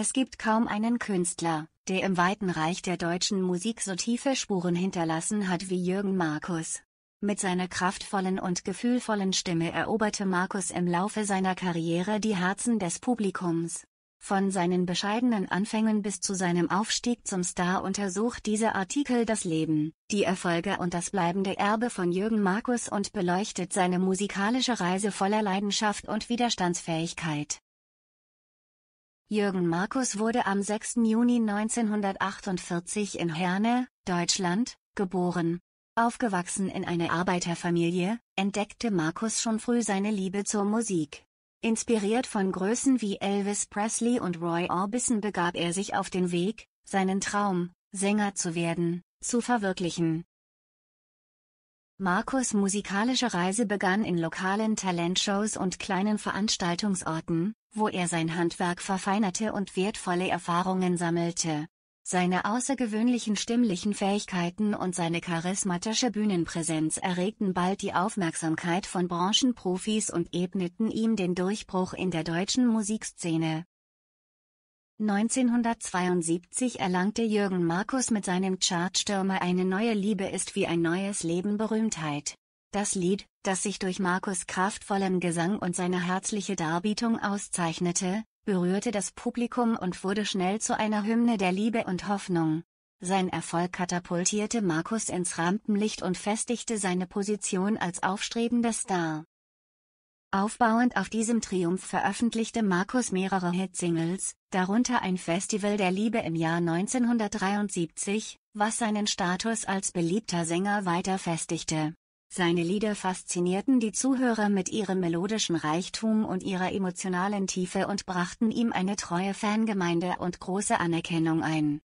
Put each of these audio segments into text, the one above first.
Es gibt kaum einen Künstler, der im weiten Reich der deutschen Musik so tiefe Spuren hinterlassen hat wie Jürgen Markus. Mit seiner kraftvollen und gefühlvollen Stimme eroberte Markus im Laufe seiner Karriere die Herzen des Publikums. Von seinen bescheidenen Anfängen bis zu seinem Aufstieg zum Star untersucht dieser Artikel das Leben, die Erfolge und das bleibende Erbe von Jürgen Markus und beleuchtet seine musikalische Reise voller Leidenschaft und Widerstandsfähigkeit. Jürgen Markus wurde am 6. Juni 1948 in Herne, Deutschland, geboren. Aufgewachsen in einer Arbeiterfamilie, entdeckte Markus schon früh seine Liebe zur Musik. Inspiriert von Größen wie Elvis Presley und Roy Orbison begab er sich auf den Weg, seinen Traum, Sänger zu werden, zu verwirklichen. Markus' musikalische Reise begann in lokalen Talentshows und kleinen Veranstaltungsorten, wo er sein Handwerk verfeinerte und wertvolle Erfahrungen sammelte. Seine außergewöhnlichen stimmlichen Fähigkeiten und seine charismatische Bühnenpräsenz erregten bald die Aufmerksamkeit von Branchenprofis und ebneten ihm den Durchbruch in der deutschen Musikszene. 1972 erlangte Jürgen Markus mit seinem Chartstürmer Eine neue Liebe ist wie ein neues Leben Berühmtheit. Das Lied, das sich durch Markus kraftvollen Gesang und seine herzliche Darbietung auszeichnete, berührte das Publikum und wurde schnell zu einer Hymne der Liebe und Hoffnung. Sein Erfolg katapultierte Markus ins Rampenlicht und festigte seine Position als aufstrebender Star. Aufbauend auf diesem Triumph veröffentlichte Markus mehrere Hitsingles, darunter ein Festival der Liebe im Jahr 1973, was seinen Status als beliebter Sänger weiter festigte. Seine Lieder faszinierten die Zuhörer mit ihrem melodischen Reichtum und ihrer emotionalen Tiefe und brachten ihm eine treue Fangemeinde und große Anerkennung ein.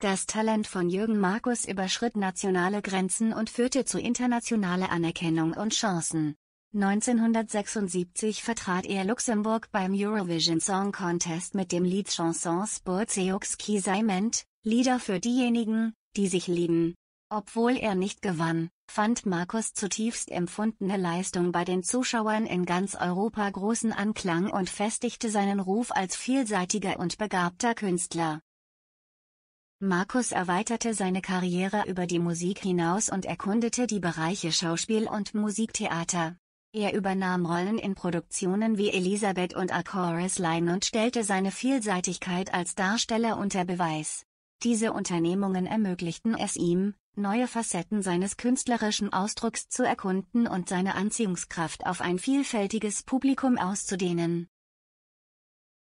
Das Talent von Jürgen Markus überschritt nationale Grenzen und führte zu internationaler Anerkennung und Chancen. 1976 vertrat er Luxemburg beim Eurovision Song Contest mit dem Lied Chansons pour Ceux qui s'aiment, Lieder für diejenigen, die sich lieben. Obwohl er nicht gewann, fand Markus zutiefst empfundene Leistung bei den Zuschauern in ganz Europa großen Anklang und festigte seinen Ruf als vielseitiger und begabter Künstler. Markus erweiterte seine Karriere über die Musik hinaus und erkundete die Bereiche Schauspiel und Musiktheater. Er übernahm Rollen in Produktionen wie Elisabeth und A Chorus Line und stellte seine Vielseitigkeit als Darsteller unter Beweis. Diese Unternehmungen ermöglichten es ihm, neue Facetten seines künstlerischen Ausdrucks zu erkunden und seine Anziehungskraft auf ein vielfältiges Publikum auszudehnen.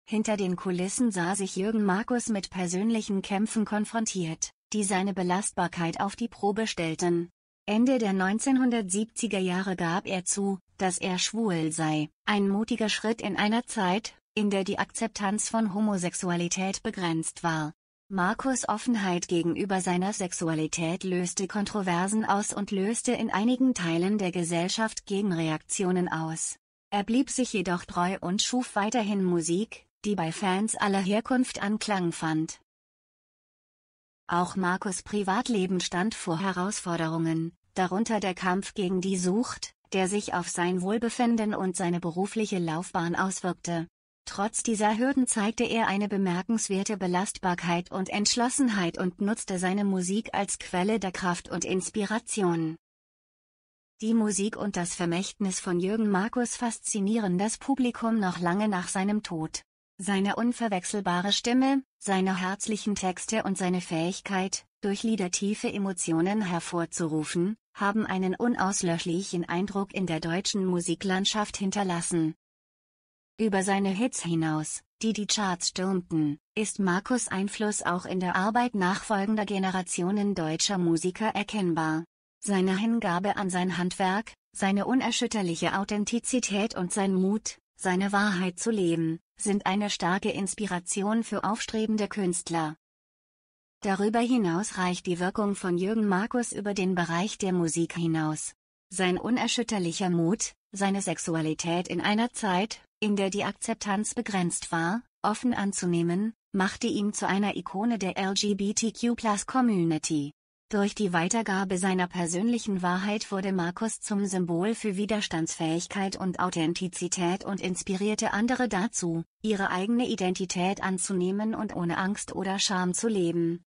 Hinter den Kulissen sah sich Jürgen Markus mit persönlichen Kämpfen konfrontiert, die seine Belastbarkeit auf die Probe stellten. Ende der 1970er Jahre gab er zu, dass er schwul sei, ein mutiger Schritt in einer Zeit, in der die Akzeptanz von Homosexualität begrenzt war. Markus Offenheit gegenüber seiner Sexualität löste Kontroversen aus und löste in einigen Teilen der Gesellschaft Gegenreaktionen aus. Er blieb sich jedoch treu und schuf weiterhin Musik, die bei Fans aller Herkunft Anklang fand. Auch Markus Privatleben stand vor Herausforderungen, darunter der Kampf gegen die Sucht, der sich auf sein Wohlbefinden und seine berufliche Laufbahn auswirkte. Trotz dieser Hürden zeigte er eine bemerkenswerte Belastbarkeit und Entschlossenheit und nutzte seine Musik als Quelle der Kraft und Inspiration. Die Musik und das Vermächtnis von Jürgen Markus faszinieren das Publikum noch lange nach seinem Tod. Seine unverwechselbare Stimme, seine herzlichen Texte und seine Fähigkeit, durch Lieder tiefe Emotionen hervorzurufen, haben einen unauslöschlichen Eindruck in der deutschen Musiklandschaft hinterlassen. Über seine Hits hinaus, die die Charts stürmten, ist Markus Einfluss auch in der Arbeit nachfolgender Generationen deutscher Musiker erkennbar. Seine Hingabe an sein Handwerk, seine unerschütterliche Authentizität und sein Mut, seine Wahrheit zu leben, sind eine starke Inspiration für aufstrebende Künstler. Darüber hinaus reicht die Wirkung von Jürgen Markus über den Bereich der Musik hinaus. Sein unerschütterlicher Mut, seine Sexualität in einer Zeit, in der die Akzeptanz begrenzt war, offen anzunehmen, machte ihn zu einer Ikone der LGBTQ-Plus-Community. Durch die Weitergabe seiner persönlichen Wahrheit wurde Markus zum Symbol für Widerstandsfähigkeit und Authentizität und inspirierte andere dazu, ihre eigene Identität anzunehmen und ohne Angst oder Scham zu leben.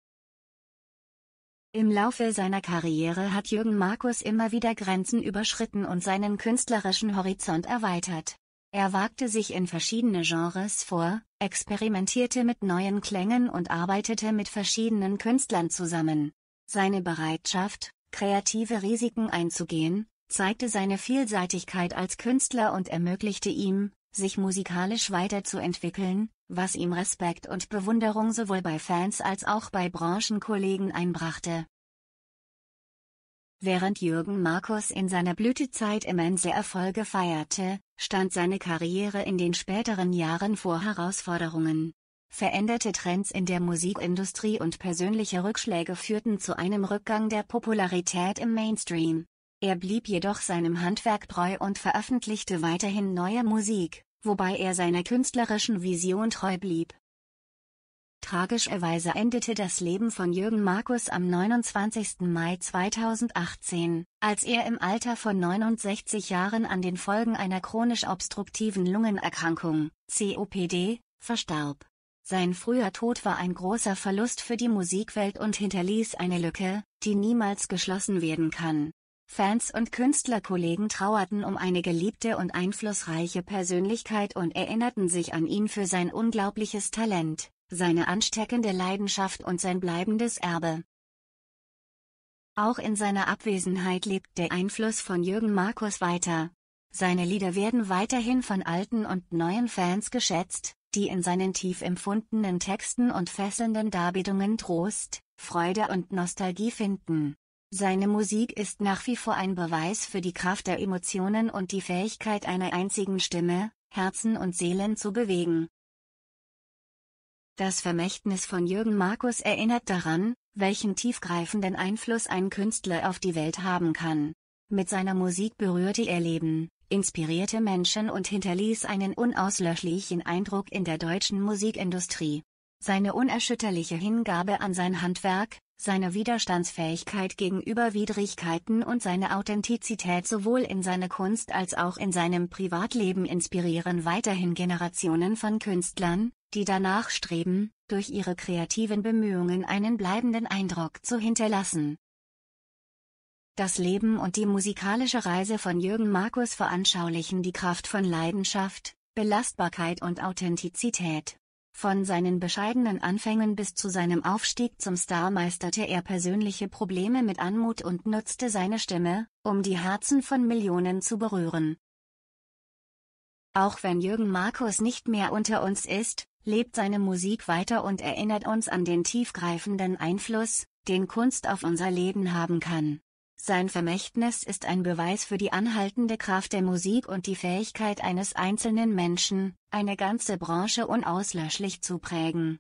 Im Laufe seiner Karriere hat Jürgen Markus immer wieder Grenzen überschritten und seinen künstlerischen Horizont erweitert. Er wagte sich in verschiedene Genres vor, experimentierte mit neuen Klängen und arbeitete mit verschiedenen Künstlern zusammen, seine Bereitschaft, kreative Risiken einzugehen, zeigte seine Vielseitigkeit als Künstler und ermöglichte ihm, sich musikalisch weiterzuentwickeln, was ihm Respekt und Bewunderung sowohl bei Fans als auch bei Branchenkollegen einbrachte. Während Jürgen Markus in seiner Blütezeit immense Erfolge feierte, stand seine Karriere in den späteren Jahren vor Herausforderungen Veränderte Trends in der Musikindustrie und persönliche Rückschläge führten zu einem Rückgang der Popularität im Mainstream. Er blieb jedoch seinem Handwerk treu und veröffentlichte weiterhin neue Musik, wobei er seiner künstlerischen Vision treu blieb. Tragischerweise endete das Leben von Jürgen Markus am 29. Mai 2018, als er im Alter von 69 Jahren an den Folgen einer chronisch obstruktiven Lungenerkrankung, COPD, verstarb sein früher Tod war ein großer Verlust für die Musikwelt und hinterließ eine Lücke, die niemals geschlossen werden kann. Fans und Künstlerkollegen trauerten um eine geliebte und einflussreiche Persönlichkeit und erinnerten sich an ihn für sein unglaubliches Talent, seine ansteckende Leidenschaft und sein bleibendes Erbe. Auch in seiner Abwesenheit lebt der Einfluss von Jürgen Markus weiter. Seine Lieder werden weiterhin von alten und neuen Fans geschätzt, die in seinen tief empfundenen Texten und fesselnden Darbietungen Trost, Freude und Nostalgie finden. Seine Musik ist nach wie vor ein Beweis für die Kraft der Emotionen und die Fähigkeit einer einzigen Stimme, Herzen und Seelen zu bewegen. Das Vermächtnis von Jürgen Markus erinnert daran, welchen tiefgreifenden Einfluss ein Künstler auf die Welt haben kann. Mit seiner Musik berührte er Leben, inspirierte Menschen und hinterließ einen unauslöschlichen Eindruck in der deutschen Musikindustrie. Seine unerschütterliche Hingabe an sein Handwerk, seine Widerstandsfähigkeit gegenüber Widrigkeiten und seine Authentizität sowohl in seiner Kunst als auch in seinem Privatleben inspirieren weiterhin Generationen von Künstlern, die danach streben, durch ihre kreativen Bemühungen einen bleibenden Eindruck zu hinterlassen. Das Leben und die musikalische Reise von Jürgen Markus veranschaulichen die Kraft von Leidenschaft, Belastbarkeit und Authentizität. Von seinen bescheidenen Anfängen bis zu seinem Aufstieg zum Star meisterte er persönliche Probleme mit Anmut und nutzte seine Stimme, um die Herzen von Millionen zu berühren. Auch wenn Jürgen Markus nicht mehr unter uns ist, lebt seine Musik weiter und erinnert uns an den tiefgreifenden Einfluss, den Kunst auf unser Leben haben kann. Sein Vermächtnis ist ein Beweis für die anhaltende Kraft der Musik und die Fähigkeit eines einzelnen Menschen, eine ganze Branche unauslöschlich zu prägen.